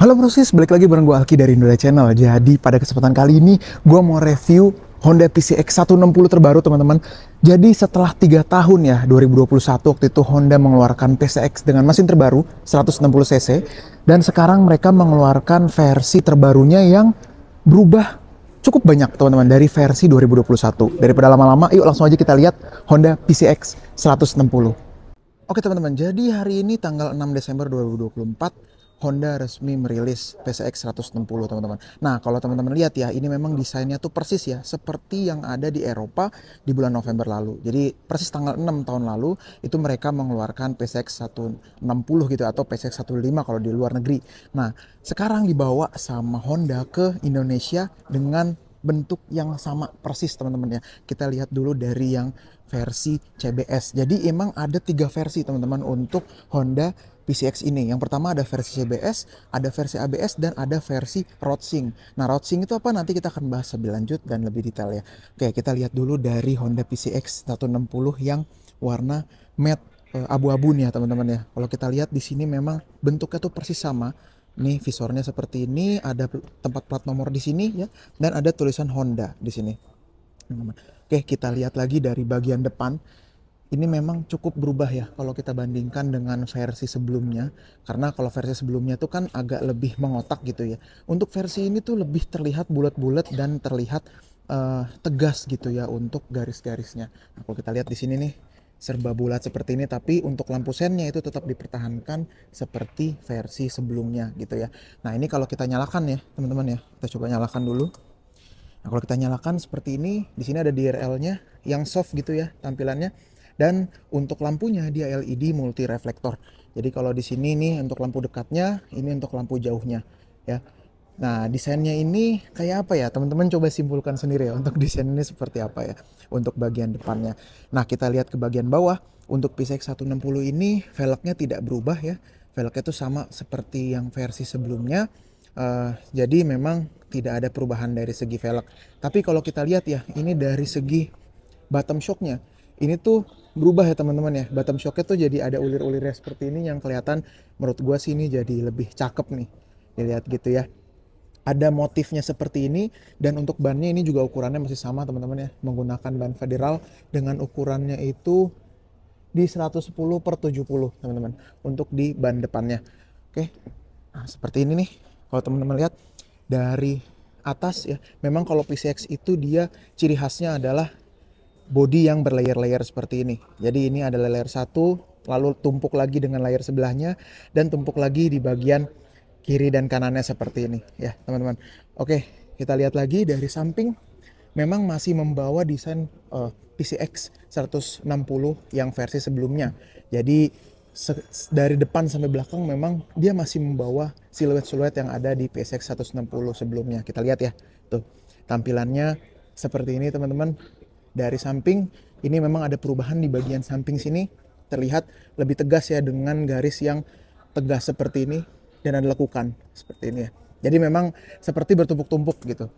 Halo Brosis, balik lagi bareng gue Alki dari Indonesia Channel. Jadi pada kesempatan kali ini gue mau review Honda PCX 160 terbaru teman-teman. Jadi setelah 3 tahun ya, 2021 waktu itu Honda mengeluarkan PCX dengan mesin terbaru 160 cc dan sekarang mereka mengeluarkan versi terbarunya yang berubah cukup banyak teman-teman dari versi 2021. Daripada lama-lama, yuk langsung aja kita lihat Honda PCX 160. Oke teman-teman, jadi hari ini tanggal 6 Desember 2024 Honda resmi merilis PCX 160 teman-teman. Nah kalau teman-teman lihat ya ini memang desainnya tuh persis ya seperti yang ada di Eropa di bulan November lalu. Jadi persis tanggal 6 tahun lalu itu mereka mengeluarkan PCX 160 gitu atau PCX 15 kalau di luar negeri. Nah sekarang dibawa sama Honda ke Indonesia dengan bentuk yang sama persis teman-teman ya. Kita lihat dulu dari yang versi CBS. Jadi emang ada tiga versi teman-teman untuk Honda PCX ini. Yang pertama ada versi CBS, ada versi ABS, dan ada versi rotsing. Nah, rotsing itu apa? Nanti kita akan bahas lebih lanjut dan lebih detail ya. Oke, kita lihat dulu dari Honda PCX 160 yang warna matte eh, abu-abu nih ya teman-teman ya. Kalau kita lihat di sini memang bentuknya tuh persis sama. Nih visornya seperti ini, ada tempat plat nomor di sini ya, dan ada tulisan Honda di sini. Oke, kita lihat lagi dari bagian depan ini memang cukup berubah ya kalau kita bandingkan dengan versi sebelumnya karena kalau versi sebelumnya itu kan agak lebih mengotak gitu ya untuk versi ini tuh lebih terlihat bulat-bulat dan terlihat uh, tegas gitu ya untuk garis-garisnya nah, kalau kita lihat di sini nih serba bulat seperti ini tapi untuk lampu sennya itu tetap dipertahankan seperti versi sebelumnya gitu ya nah ini kalau kita nyalakan ya teman-teman ya kita coba nyalakan dulu nah kalau kita nyalakan seperti ini di sini ada DRL nya yang soft gitu ya tampilannya dan untuk lampunya dia LED multi reflektor. Jadi kalau di sini nih untuk lampu dekatnya, ini untuk lampu jauhnya ya. Nah, desainnya ini kayak apa ya? Teman-teman coba simpulkan sendiri ya untuk desain ini seperti apa ya untuk bagian depannya. Nah, kita lihat ke bagian bawah. Untuk PCX 160 ini velgnya tidak berubah ya. Velgnya itu sama seperti yang versi sebelumnya. Uh, jadi memang tidak ada perubahan dari segi velg. Tapi kalau kita lihat ya, ini dari segi bottom shocknya. Ini tuh berubah ya teman-teman ya. Bottom shocknya tuh jadi ada ulir-ulirnya seperti ini yang kelihatan menurut gua sih ini jadi lebih cakep nih. Dilihat gitu ya. Ada motifnya seperti ini dan untuk bannya ini juga ukurannya masih sama teman-teman ya. Menggunakan ban federal dengan ukurannya itu di 110 per 70 teman-teman untuk di ban depannya. Oke, nah, seperti ini nih kalau teman-teman lihat dari atas ya memang kalau PCX itu dia ciri khasnya adalah body yang berlayer-layer seperti ini. Jadi ini adalah layer satu, lalu tumpuk lagi dengan layer sebelahnya dan tumpuk lagi di bagian kiri dan kanannya seperti ini ya, teman-teman. Oke, kita lihat lagi dari samping memang masih membawa desain uh, PCX 160 yang versi sebelumnya. Jadi dari depan sampai belakang memang dia masih membawa siluet-siluet yang ada di PCX 160 sebelumnya. Kita lihat ya, tuh tampilannya seperti ini teman-teman dari samping ini memang ada perubahan di bagian samping sini terlihat lebih tegas ya dengan garis yang tegas seperti ini dan ada lekukan seperti ini ya. Jadi memang seperti bertumpuk-tumpuk gitu.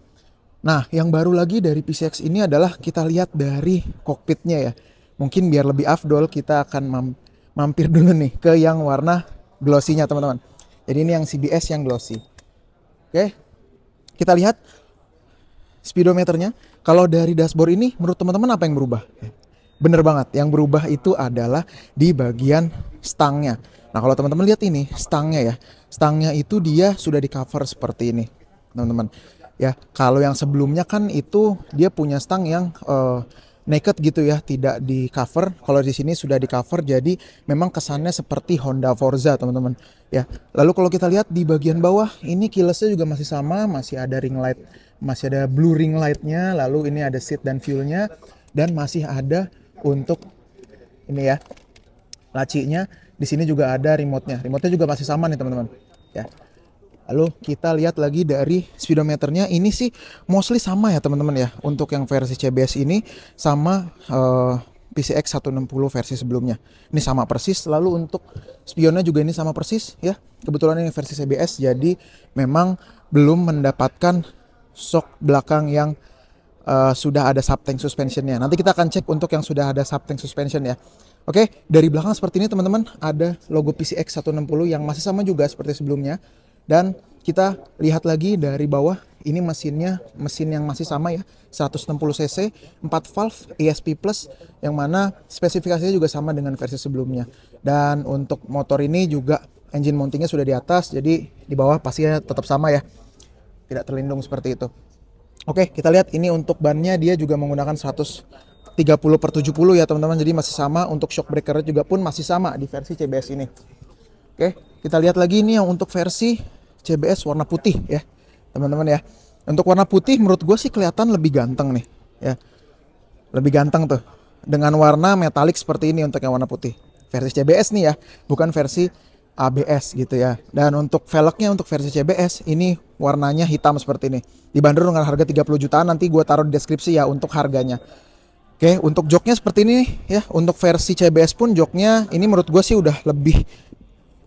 Nah, yang baru lagi dari PCX ini adalah kita lihat dari kokpitnya ya. Mungkin biar lebih afdol kita akan mampir dulu nih ke yang warna glossy-nya teman-teman. Jadi ini yang CBS yang glossy. Oke. Kita lihat speedometernya kalau dari dashboard ini, menurut teman-teman apa yang berubah? Bener banget, yang berubah itu adalah di bagian stangnya. Nah kalau teman-teman lihat ini, stangnya ya. Stangnya itu dia sudah di cover seperti ini, teman-teman. Ya, kalau yang sebelumnya kan itu dia punya stang yang uh, naked gitu ya, tidak di cover. Kalau di sini sudah di cover, jadi memang kesannya seperti Honda Forza, teman-teman. Ya, lalu kalau kita lihat di bagian bawah, ini kilasnya juga masih sama, masih ada ring light masih ada blue ring lightnya lalu ini ada seat dan fuelnya dan masih ada untuk ini ya lacinya di sini juga ada remote-nya remote-nya juga masih sama nih teman-teman ya lalu kita lihat lagi dari speedometernya ini sih mostly sama ya teman-teman ya untuk yang versi CBS ini sama uh, PCX 160 versi sebelumnya. Ini sama persis. Lalu untuk spionnya juga ini sama persis ya. Kebetulan ini versi CBS jadi memang belum mendapatkan shock belakang yang uh, sudah ada subtank suspensionnya. Nanti kita akan cek untuk yang sudah ada subtank suspension ya. Oke, dari belakang seperti ini teman-teman ada logo PCX 160 yang masih sama juga seperti sebelumnya. Dan kita lihat lagi dari bawah, ini mesinnya mesin yang masih sama ya, 160 cc, 4 valve ESP plus yang mana spesifikasinya juga sama dengan versi sebelumnya. Dan untuk motor ini juga engine mountingnya sudah di atas, jadi di bawah pastinya tetap sama ya tidak terlindung seperti itu. Oke, kita lihat ini untuk bannya dia juga menggunakan 130 per 70 ya teman-teman. Jadi masih sama untuk shock breaker juga pun masih sama di versi CBS ini. Oke, kita lihat lagi ini yang untuk versi CBS warna putih ya, teman-teman ya. Untuk warna putih menurut gue sih kelihatan lebih ganteng nih ya. Lebih ganteng tuh dengan warna metalik seperti ini untuk yang warna putih. Versi CBS nih ya, bukan versi ABS gitu ya. Dan untuk velgnya untuk versi CBS ini warnanya hitam seperti ini. Dibanderol dengan harga 30 jutaan nanti gue taruh di deskripsi ya untuk harganya. Oke, untuk joknya seperti ini ya. Untuk versi CBS pun joknya ini menurut gue sih udah lebih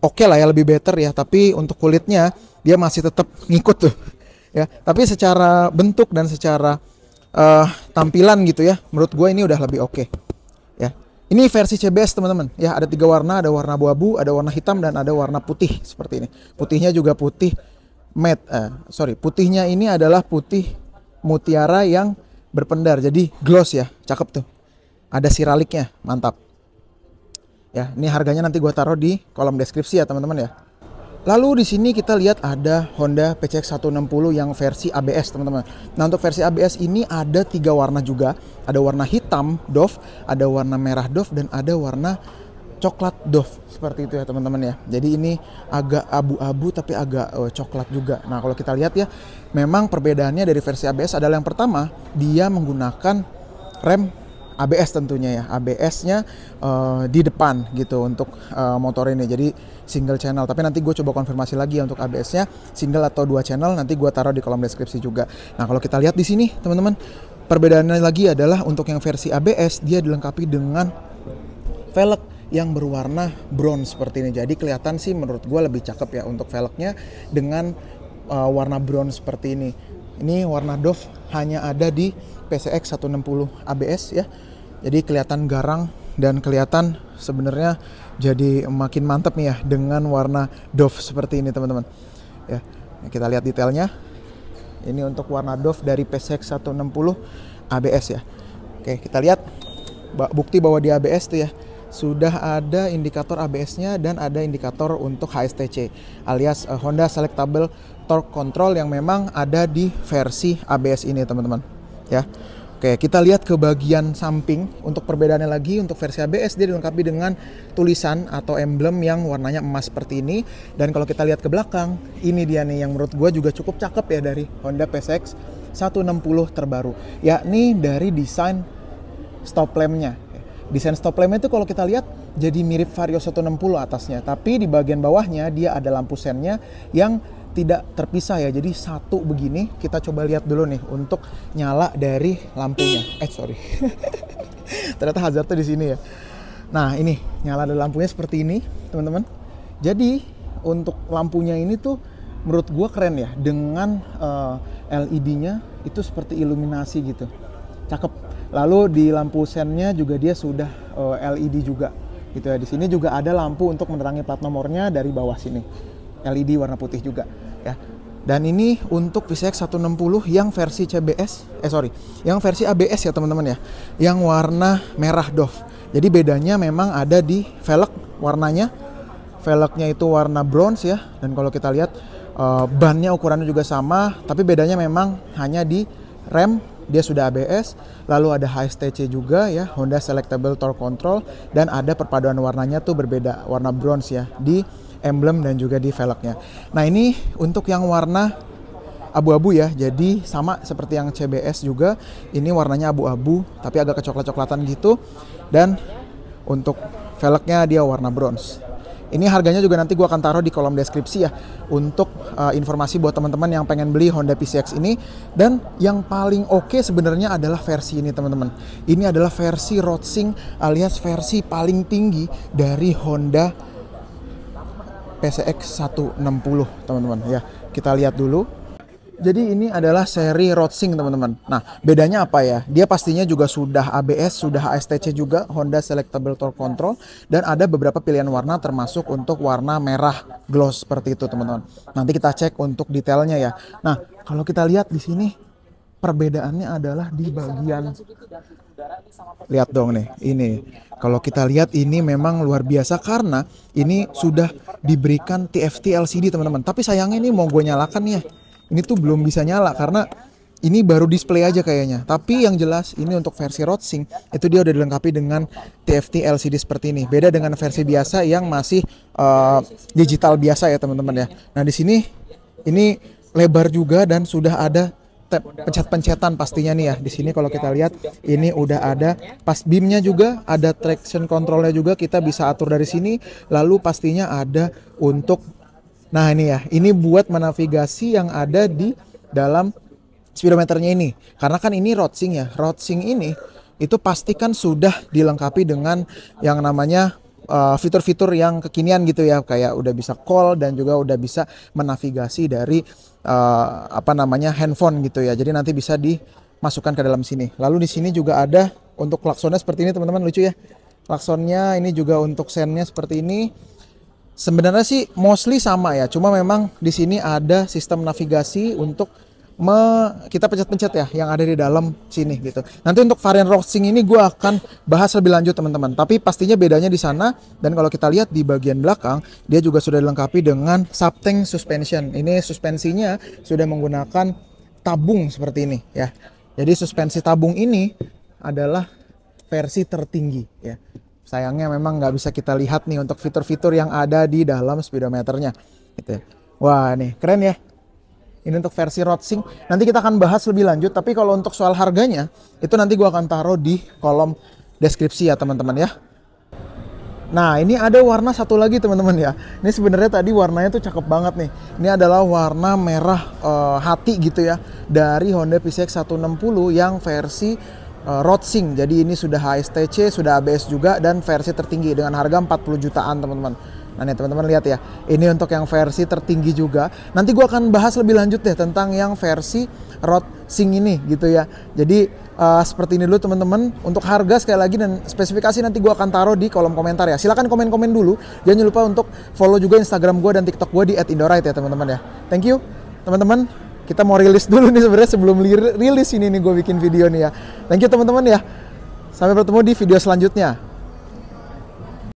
oke okay lah ya, lebih better ya. Tapi untuk kulitnya dia masih tetap ngikut tuh. Ya, tapi secara bentuk dan secara uh, tampilan gitu ya, menurut gue ini udah lebih oke. Okay. Ini versi CBS teman-teman. Ya, ada tiga warna, ada warna abu-abu, ada warna hitam dan ada warna putih seperti ini. Putihnya juga putih matte. Eh, sorry, putihnya ini adalah putih mutiara yang berpendar. Jadi gloss ya, cakep tuh. Ada siraliknya, mantap. Ya, ini harganya nanti gua taruh di kolom deskripsi ya teman-teman ya. Lalu di sini kita lihat ada Honda PCX 160 yang versi ABS teman-teman. Nah untuk versi ABS ini ada tiga warna juga. Ada warna hitam doff, ada warna merah doff, dan ada warna coklat doff. seperti itu ya teman-teman ya. Jadi ini agak abu-abu tapi agak uh, coklat juga. Nah kalau kita lihat ya, memang perbedaannya dari versi ABS adalah yang pertama dia menggunakan rem ABS tentunya ya ABS-nya uh, eh, di depan gitu untuk uh, motor ini jadi single channel tapi nanti gue coba konfirmasi lagi ya untuk ABS-nya single atau dua channel nanti gue taruh di kolom deskripsi juga nah kalau kita lihat di sini teman-teman perbedaannya lagi adalah untuk yang versi ABS dia dilengkapi dengan velg yang berwarna brown seperti ini. Jadi kelihatan sih menurut gue lebih cakep ya untuk velgnya dengan uh, warna brown seperti ini. Ini warna Dove hanya ada di PCX 160 ABS ya. Jadi kelihatan garang dan kelihatan sebenarnya jadi makin mantep nih ya dengan warna Dove seperti ini teman-teman. Ya, kita lihat detailnya. Ini untuk warna Dove dari PSX 160 ABS ya. Oke, kita lihat bukti bahwa di ABS tuh ya sudah ada indikator ABS-nya dan ada indikator untuk HSTC alias eh, Honda Selectable Torque Control yang memang ada di versi ABS ini teman-teman ya. Oke, kita lihat ke bagian samping. Untuk perbedaannya lagi, untuk versi ABS dia dilengkapi dengan tulisan atau emblem yang warnanya emas seperti ini. Dan kalau kita lihat ke belakang, ini dia nih yang menurut gue juga cukup cakep ya dari Honda PSX 160 terbaru. Yakni dari desain stop lampnya. Desain stop lampnya itu kalau kita lihat jadi mirip Vario 160 atasnya, tapi di bagian bawahnya dia ada lampu sennya yang tidak terpisah ya. Jadi satu begini kita coba lihat dulu nih untuk nyala dari lampunya. Eh sorry. Ternyata hazardnya di sini ya. Nah ini nyala dari lampunya seperti ini teman-teman. Jadi untuk lampunya ini tuh menurut gua keren ya dengan uh, eh, LED-nya itu seperti iluminasi gitu. Cakep. Lalu di lampu sennya juga dia sudah uh, eh, LED juga gitu ya. Di sini juga ada lampu untuk menerangi plat nomornya dari bawah sini LED warna putih juga ya. Dan ini untuk PCX 160 yang versi CBS, eh sorry, yang versi ABS ya teman-teman ya, yang warna merah doff. Jadi bedanya memang ada di velg warnanya, velgnya itu warna bronze ya. Dan kalau kita lihat uh, bannya ukurannya juga sama, tapi bedanya memang hanya di rem dia sudah ABS, lalu ada HSTC juga ya, Honda Selectable Torque Control dan ada perpaduan warnanya tuh berbeda, warna bronze ya di emblem dan juga di velgnya. Nah, ini untuk yang warna abu-abu ya. Jadi sama seperti yang CBS juga, ini warnanya abu-abu tapi agak kecoklat-coklatan gitu dan untuk velgnya dia warna bronze. Ini harganya juga nanti gue akan taruh di kolom deskripsi ya untuk uh, informasi buat teman-teman yang pengen beli Honda PCX ini. Dan yang paling oke okay sebenarnya adalah versi ini teman-teman. Ini adalah versi Rotsing alias versi paling tinggi dari Honda PCX 160 teman-teman ya. Kita lihat dulu jadi ini adalah seri Rotsing teman-teman. Nah bedanya apa ya? Dia pastinya juga sudah ABS, sudah ASTC juga, Honda Selectable Torque Control, dan ada beberapa pilihan warna termasuk untuk warna merah gloss seperti itu teman-teman. Nanti kita cek untuk detailnya ya. Nah kalau kita lihat di sini perbedaannya adalah di bagian lihat dong nih ini kalau kita lihat ini memang luar biasa karena ini sudah diberikan TFT LCD teman-teman tapi sayangnya ini mau gue nyalakan ya ini tuh belum bisa nyala karena ini baru display aja kayaknya. Tapi yang jelas ini untuk versi Rotsing itu dia udah dilengkapi dengan TFT LCD seperti ini. Beda dengan versi biasa yang masih uh, digital biasa ya teman-teman ya. Nah di sini ini lebar juga dan sudah ada pencet-pencetan pastinya nih ya. Di sini kalau kita lihat ini udah ada pas beamnya juga, ada traction controlnya juga kita bisa atur dari sini. Lalu pastinya ada untuk Nah ini ya, ini buat menavigasi yang ada di dalam speedometernya ini. Karena kan ini rotsing ya, rotsing ini itu pastikan sudah dilengkapi dengan yang namanya eh, fitur-fitur uh, yang kekinian gitu ya kayak udah bisa call dan juga udah bisa menavigasi dari uh, apa namanya handphone gitu ya jadi nanti bisa dimasukkan ke dalam sini lalu di sini juga ada untuk klaksonnya seperti ini teman-teman lucu ya klaksonnya ini juga untuk sennya seperti ini Sebenarnya sih mostly sama ya, cuma memang di sini ada sistem navigasi untuk me, kita pencet-pencet ya yang ada di dalam sini gitu. Nanti untuk varian roasting ini gue akan bahas lebih lanjut teman-teman. Tapi pastinya bedanya di sana dan kalau kita lihat di bagian belakang dia juga sudah dilengkapi dengan subtank suspension. Ini suspensinya sudah menggunakan tabung seperti ini ya. Jadi suspensi tabung ini adalah versi tertinggi ya sayangnya memang nggak bisa kita lihat nih untuk fitur-fitur yang ada di dalam speedometernya gitu ya. wah nih keren ya ini untuk versi Rotsing. nanti kita akan bahas lebih lanjut tapi kalau untuk soal harganya itu nanti gue akan taruh di kolom deskripsi ya teman-teman ya Nah ini ada warna satu lagi teman-teman ya Ini sebenarnya tadi warnanya tuh cakep banget nih Ini adalah warna merah uh, hati gitu ya Dari Honda PCX 160 yang versi uh, eh, Rotsing. Jadi ini sudah HSTC, sudah ABS juga dan versi tertinggi dengan harga 40 jutaan teman-teman. Nah nih teman-teman lihat ya, ini untuk yang versi tertinggi juga. Nanti gue akan bahas lebih lanjut deh tentang yang versi Rod ini gitu ya. Jadi uh, seperti ini dulu teman-teman. Untuk harga sekali lagi dan spesifikasi nanti gue akan taruh di kolom komentar ya. Silahkan komen-komen dulu. Jangan lupa untuk follow juga Instagram gue dan TikTok gue di @indoright ya teman-teman ya. Thank you teman-teman kita mau rilis dulu nih sebenarnya sebelum rilis ini nih gue bikin video nih ya. Thank you teman-teman ya. Sampai bertemu di video selanjutnya.